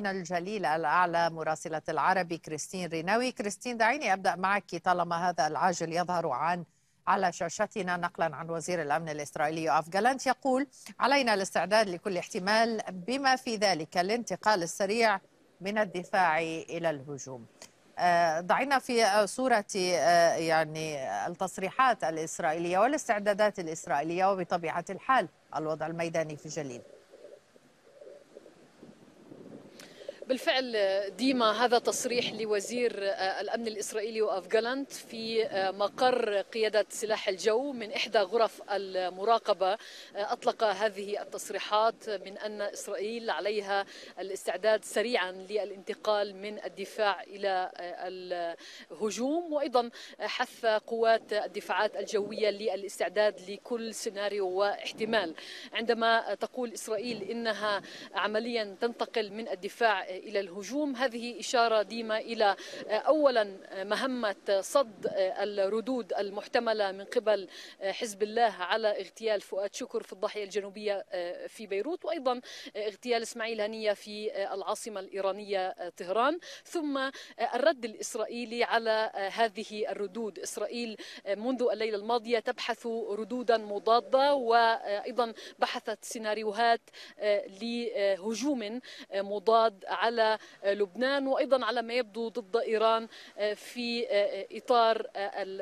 من الجليل الأعلى مراسلة العربي كريستين ريناوي كريستين دعيني أبدأ معك طالما هذا العاجل يظهر عن على شاشتنا نقلا عن وزير الأمن الإسرائيلي يوآف جالانت يقول علينا الاستعداد لكل احتمال بما في ذلك الانتقال السريع من الدفاع إلى الهجوم ضعينا آه، في صورة آه، يعني التصريحات الإسرائيلية والاستعدادات الإسرائيلية وبطبيعة الحال الوضع الميداني في جليل بالفعل ديما هذا تصريح لوزير آه، الامن الاسرائيلي واف جالانت في آه، مقر قياده سلاح الجو من احدى غرف المراقبه آه، اطلق هذه التصريحات من ان اسرائيل عليها الاستعداد سريعا للانتقال من الدفاع الى الهجوم وايضا حث قوات الدفاعات الجويه للاستعداد لكل سيناريو واحتمال عندما تقول اسرائيل انها عمليا تنتقل من الدفاع إلى الهجوم هذه إشارة ديما إلى آه، أولا آه، مهمة آه، صد الردود المحتملة من قبل حزب الله على اغتيال فؤاد شكر في الضاحية الجنوبية في بيروت وأيضا اغتيال إسماعيل هنية في العاصمة الإيرانية طهران ثم الرد الإسرائيلي على هذه الردود إسرائيل منذ الليلة الماضية تبحث ردودا مضادة وأيضا بحثت سيناريوهات لهجوم مضاد على على لبنان وايضا على ما يبدو ضد ايران آه، في آه، آه، اطار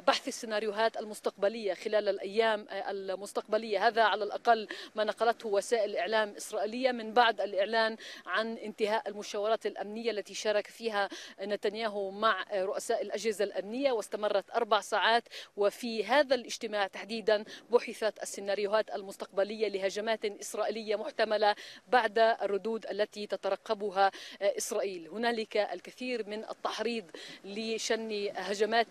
بحث السيناريوهات المستقبليه خلال الايام المستقبليه هذا على الاقل ما نقلته وسائل اعلام اسرائيليه من بعد الاعلان عن انتهاء المشاورات الامنيه التي شارك فيها نتنياهو مع رؤساء الاجهزه الامنيه واستمرت اربع ساعات وفي هذا الاجتماع تحديدا بحثت السيناريوهات المستقبليه لهجمات اسرائيليه محتمله بعد الردود التي تترقبها إسرائيل هنالك الكثير من التحريض لشن هجمات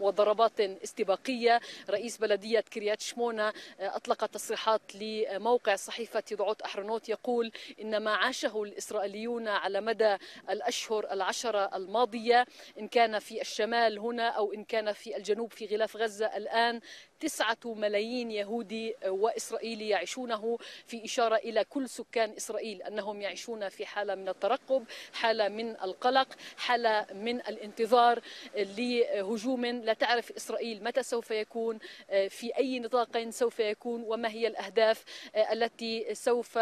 وضربات استباقية رئيس بلدية كريات شمونة أطلق تصريحات لموقع صحيفة ضعوت أحرنوت يقول إن ما عاشه الإسرائيليون على مدى الأشهر العشرة الماضية إن كان في الشمال هنا أو إن كان في الجنوب في غلاف غزة الآن تسعة ملايين يهودي وإسرائيلي يعيشونه في إشارة إلى كل سكان إسرائيل أنهم يعيشون في حالة من الترقب حالة من القلق حالة من الانتظار لهجوم لا تعرف إسرائيل متى سوف يكون في أي نطاق سوف يكون وما هي الأهداف التي سوف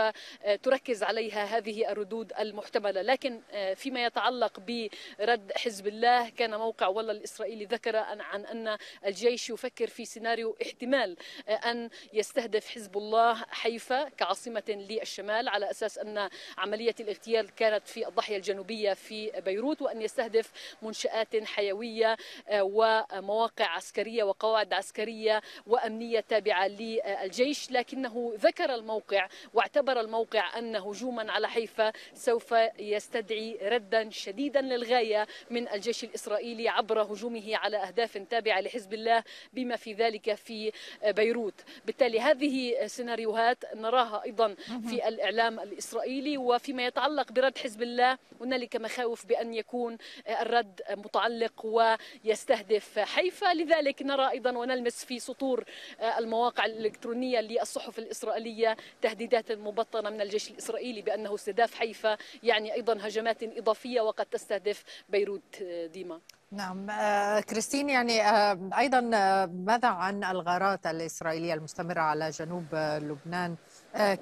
تركز عليها هذه الردود المحتملة لكن فيما يتعلق برد حزب الله كان موقع والله الإسرائيلي ذكر عن أن الجيش يفكر في سيناريو احتمال آه، أن يستهدف حزب الله حيفا كعاصمة للشمال على أساس أن عملية الاغتيال كانت في الضاحية الجنوبية في بيروت وأن يستهدف منشآت حيوية آه، ومواقع عسكرية وقواعد عسكرية وأمنية تابعة للجيش لكنه ذكر الموقع واعتبر الموقع أن هجوما على حيفا سوف يستدعي ردا شديدا للغاية من الجيش الإسرائيلي عبر هجومه على أهداف تابعة لحزب الله بما في ذلك في آه، بيروت بالتالي هذه سيناريوهات نراها أيضا في الإعلام الإسرائيلي وفيما يتعلق برد حزب الله هنالك مخاوف بأن يكون آه، الرد متعلق ويستهدف حيفا لذلك نرى أيضا ونلمس في سطور آه، المواقع الإلكترونية للصحف الإسرائيلية تهديدات مبطنة من الجيش الإسرائيلي بأنه استهداف حيفا يعني أيضا هجمات إضافية وقد تستهدف بيروت ديما نعم آه، كريستين يعني آه، ايضا آه، ماذا عن الغارات الاسرائيليه المستمره على جنوب لبنان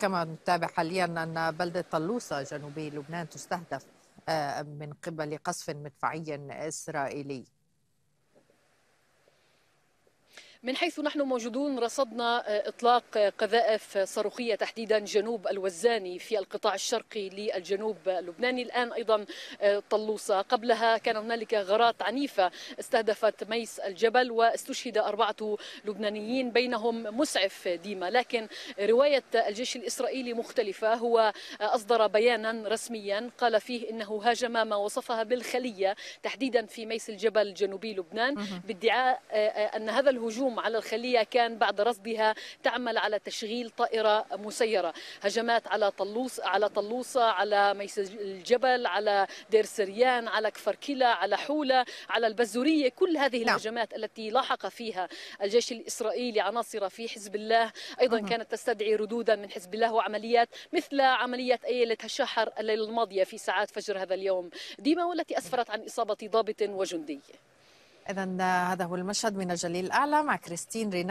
كما نتابع حاليا ان بلده طلوسه جنوبي لبنان تستهدف من قبل قصف مدفعي اسرائيلي من حيث نحن موجودون رصدنا آه، اطلاق آه، قذائف آه، صاروخيه تحديدا جنوب الوزاني في القطاع الشرقي للجنوب اللبناني الان ايضا طلوسه قبلها كان هنالك غارات عنيفه استهدفت ميس الجبل واستشهد اربعه لبنانيين بينهم مسعف ديما لكن روايه الجيش الاسرائيلي مختلفه هو اصدر بيانا رسميا قال فيه انه هاجم ما وصفها بالخليه تحديدا في ميس الجبل جنوبي لبنان بادعاء ان هذا الهجوم الهجوم على الخلية كان بعد رصدها تعمل على تشغيل طائرة مسيرة هجمات على طلوس على طلوسة على ميس الجبل على دير سريان على كفر كلا على حولة على البزورية كل هذه نعم. الهجمات التي لاحق فيها الجيش الإسرائيلي عناصر في حزب الله أيضا كانت تستدعي ردودا من حزب الله وعمليات مثل عملية أيلة الشحر الليلة الماضية في ساعات فجر هذا اليوم ديما والتي أسفرت عن إصابة ضابط وجندي إذا آه، هذا هو المشهد من الجليل الأعلى مع كريستين ريناوي